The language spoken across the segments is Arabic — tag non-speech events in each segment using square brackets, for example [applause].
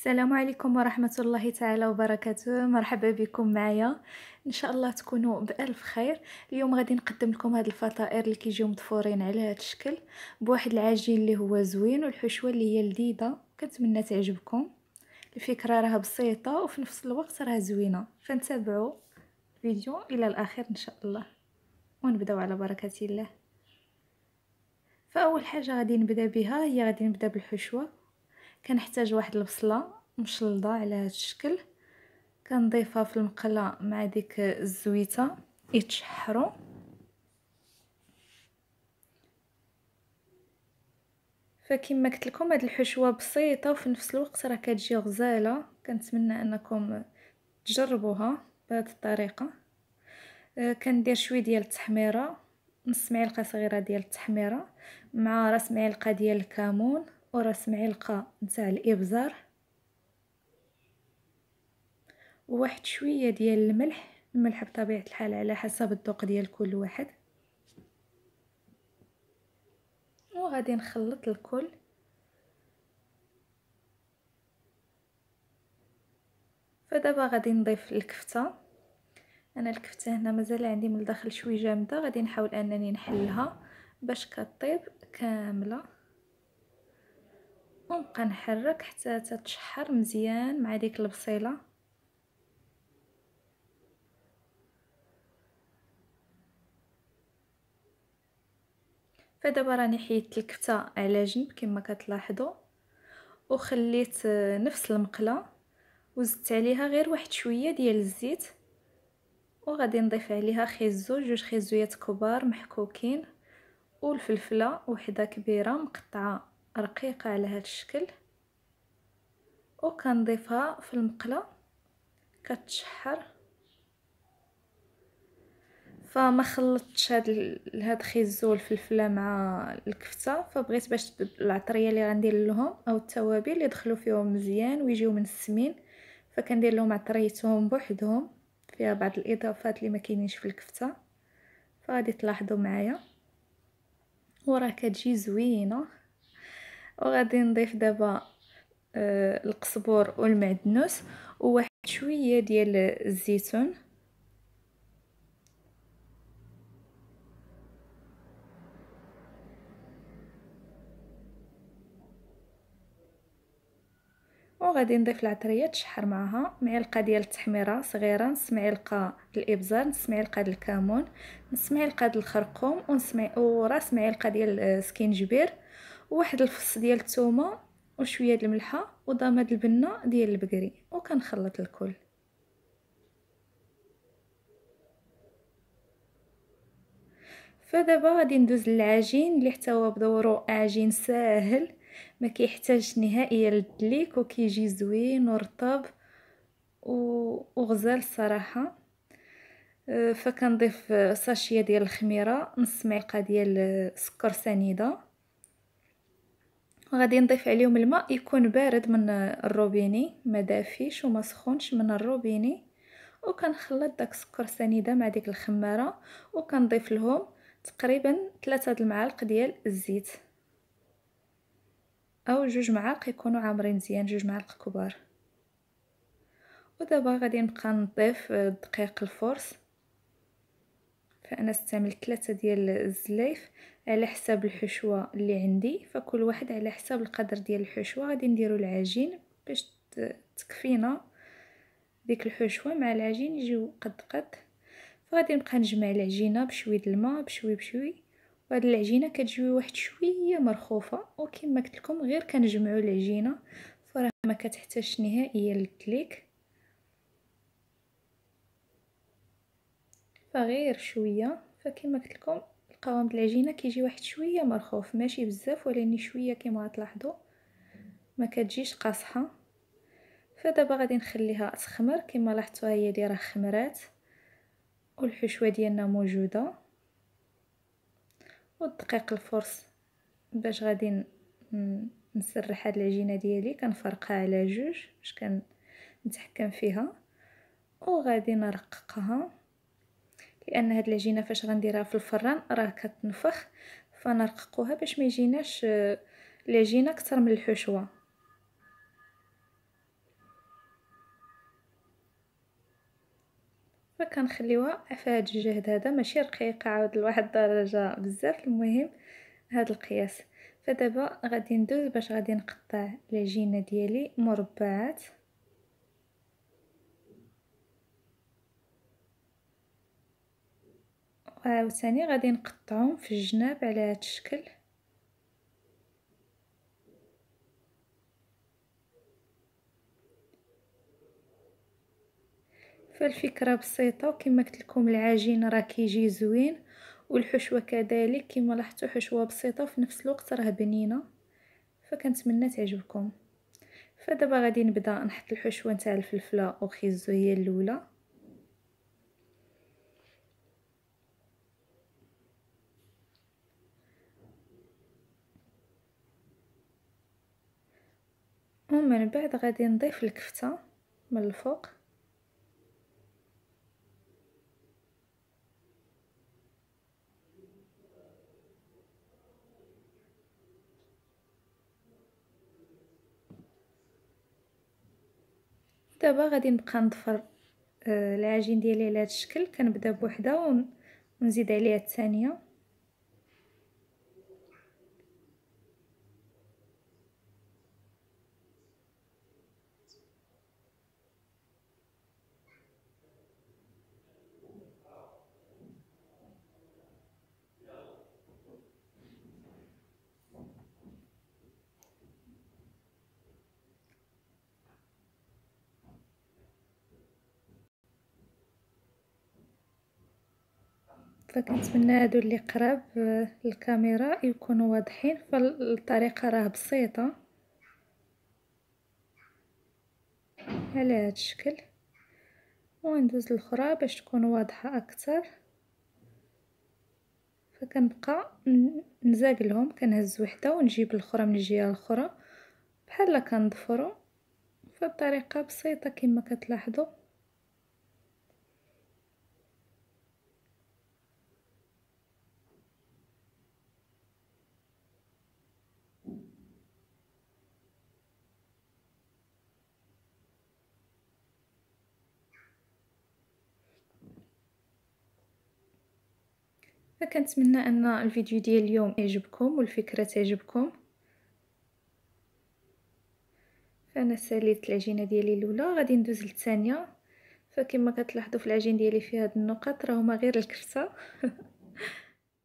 السلام عليكم ورحمة الله تعالى وبركاته مرحبا بكم معايا ان شاء الله تكونوا بالف خير اليوم غادي نقدم لكم هاد الفطائر اللي كيجيو مضفورين على هاد الشكل بواحد العجين اللي هو زوين والحشوه اللي هي لذيذه كنتمنى تعجبكم الفكره راه بسيطه وفي نفس الوقت راه زوينه فنتابعوا الفيديو الى الاخر ان شاء الله ونبداو على بركه الله فاول حاجه غادي نبدا بها هي غادي نبدا بالحشوه كنحتاج واحد البصله مشلضه على هذا الشكل كنضيفها في المقله مع ديك الزويته يتشحروا فكما قلت لكم هذه الحشوه بسيطه وفي نفس الوقت راه كتجي غزاله كنتمنى انكم تجربوها بهذه الطريقه أه، كندير شويه ديال التحميره نص معلقه صغيره ديال التحميره مع راس معلقه ديال الكمون ورس معلقة نتاع الإبزار وواحد شوية ديال الملح الملح بطبيعة الحال على حسب الذوق ديال كل واحد وغادي نخلط الكل فدابا غادي نضيف الكفته انا الكفته هنا مازال عندي من الداخل شويه جامده غادي نحاول انني نحلها باش كطيب كامله ونبقى نحرك حتى تتشحر مزيان مع ديك البصيله فدابا راني حيدت الكفته على جنب كما كتلاحظوا وخليت نفس المقله وزدت عليها غير واحد شويه ديال الزيت وغادي نضيف عليها خيزو جوج خيزويات كبار محكوكين والفلفله وحده كبيره مقطعه رقيقة على هاد الشكل وكنضيفها في المقلة كتشحر فما خلطتش هاد هاد خيزو الفلفله مع الكفته فبغيت باش العطريه اللي غندير لهم او التوابل يدخلوا فيهم مزيان ويجيو من السمين فكندير لهم عطريتهم بوحدهم فيها بعض الاضافات اللي ما كاينينش في الكفته فغادي تلاحظوا معايا وراه كتجي زوينه وغادي نضيف دابا آه القزبور والمعدنوس وواحد شويه ديال الزيتون وغادي نضيف العطريه تشحر معها معلقه ديال التحميره صغيره نص معلقه الابزار نص معلقه الكمون نص معلقه الخرقوم ونص وراس معلقه ديال السكينجبير آه، وواحد الفص ديال الثومه وشويه ديال الملحه وضماد البنه ديال البقري وكنخلط الكل فدابا غادي ندوز للعجين اللي حتى هو بدورو عجين ساهل ما كيحتاج نهائيا للدليك وكيجي زوين ورطب وغزال الصراحه أه، فكنضيف صاشيه ديال الخميره نص معلقه ديال سكر سنيده غادي نضيف عليهم الماء يكون بارد من الروبيني ما دافيش وما سخونش من الروبيني وكنخلط داك السكر سنيده مع ديك الخماره وكنضيف لهم تقريبا ثلاثة المعالق ديال الزيت او جوج معالق يكونوا عامرين مزيان جوج معالق كبار ودابا غادي نبقى نضيف دقيق الفرص فانا استعملت ثلاثة ديال الزلايف على حساب الحشوه اللي عندي فكل واحد على حساب القدر ديال الحشوه غادي نديرو العجين باش تكفينا ديك الحشوه مع العجين يجيو قد قد فغادي نبقى نجمع العجينه بشوي د الماء بشوي بشوي وهاد العجينه كتجي واحد شويه مرخوفه وكما قلت لكم غير كنجمعوا العجينه فراه ما كتحتاجش نهائيا للدليك فغير شويه فكما قلت لكم القوام د العجينه كيجي واحد شويه مرخوف ماشي بزاف ولكن شويه كما تلاحظوا ما كتجيش قاصحه فدابا غادي نخليها تخمر كما لاحظتوا هي دي راه خمرات والحشوه ديالنا موجوده والدقيق الفرص باش غادي نسرح هاد العجينه ديالي كنفرقها على جوج باش كنتحكم فيها وغادي نرققها لان هاد العجينه فاش غنديرها في الفران راه كتنفخ فنرققوها باش ما يجيناش العجينه آه، اكثر من الحشوه فكنخليوها في هاد الجهد هذا ماشي رقيقه عاود لواحد الدرجه بزاف المهم هاد القياس فدابا غادي ندوز باش غادي نقطع العجينه ديالي مربعات آه، وعاوتاني غادي نقطعهم في الجناب على هذا الشكل فالفكره بسيطه وكما قلت لكم العجين راه كيجي زوين والحشوه كذلك كما لاحظتوا حشوه بسيطه وفي نفس الوقت راه بنينه فكنتمنى تعجبكم فدابا غادي نبدا نحط الحشوه نتاع الفلفله وخيزو هي الاولى ومن بعد غادي نضيف الكفته من الفوق دابا غادي نبقى نضفر آه، العجين ديالي على هذا الشكل كنبدا بوحده ونزيد عليها الثانيه فكنتمنى هادو اللي قراب آه، الكاميرا يكونوا واضحين فالطريقه راه بسيطه على هاد الشكل وندوز الاخرى باش تكون واضحه اكثر فكنبقى نزاق لهم كنهز وحده ونجيب الاخرى من الجهه الاخرى بحال كنضفروا فالطريقه بسيطه كما كتلاحظوا فكنتمنى ان الفيديو ديال اليوم يعجبكم والفكره تعجبكم فانا ساليت العجينه ديالي الاولى غادي ندوز للثانيه فكما كتلاحظوا في العجين ديالي في هاد النقط راهما غير الكرسه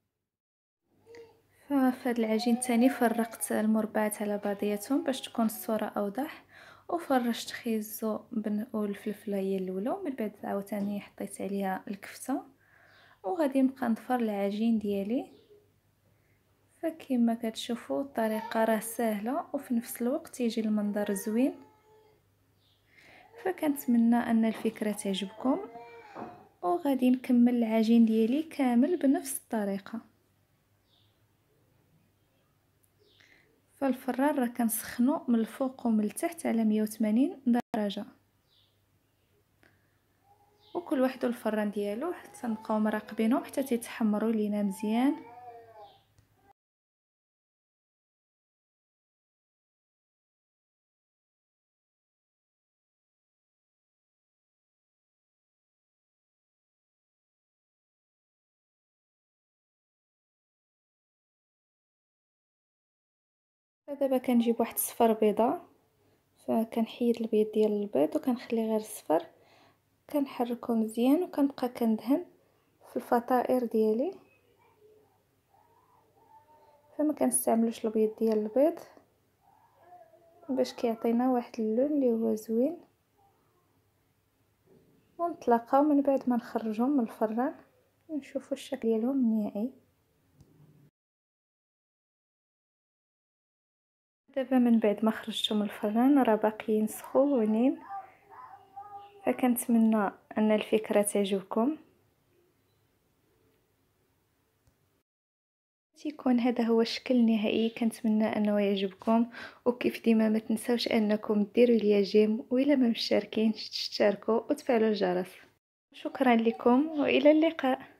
[laughs] ففي هاد العجين الثاني فرقت المربعات على بعضياتهم باش تكون الصوره اوضح وفرشت خيزو بن والفلفله هي الاولى ومن بعد عاوتاني حطيت عليها الكفته وغادي نبقى نضفر العجين ديالي فكما كتشوفوا الطريقه راه سهله وفي نفس الوقت يجي المنظر زوين فكنتمنى ان الفكره تعجبكم وغادي نكمل العجين ديالي كامل بنفس الطريقه فالفران راه كنسخنو من الفوق ومن التحت على 180 درجه وكل واحد الفران ديالو حتى نبقاو مراقبينهم حتى تيتحمروا لينا مزيان دابا كنجيب واحد الصفر بيضه فكنحيد البيض ديال البيض وكنخلي غير الصفر كنحركو مزيان وكنبقى كندهن في الفطائر ديالي فما كنستعملوش الابيض ديال البيض باش كيعطينا واحد اللون اللي هو زوين ونطلقها من بعد ما نخرجهم من الفران نشوفوا الشكل ديالهم النهائي دابا من بعد ما خرجتهم من الفران راه باقيين سخونين فكنتمنى ان الفكره تعجبكم تيكون هذا هو الشكل النهائي كنتمنى انه يعجبكم وكيف ديما ما تنساوش انكم ديروا ليا جيم والا ما مشتركينش تشتركوا وتفعلوا الجرس شكرا لكم والى اللقاء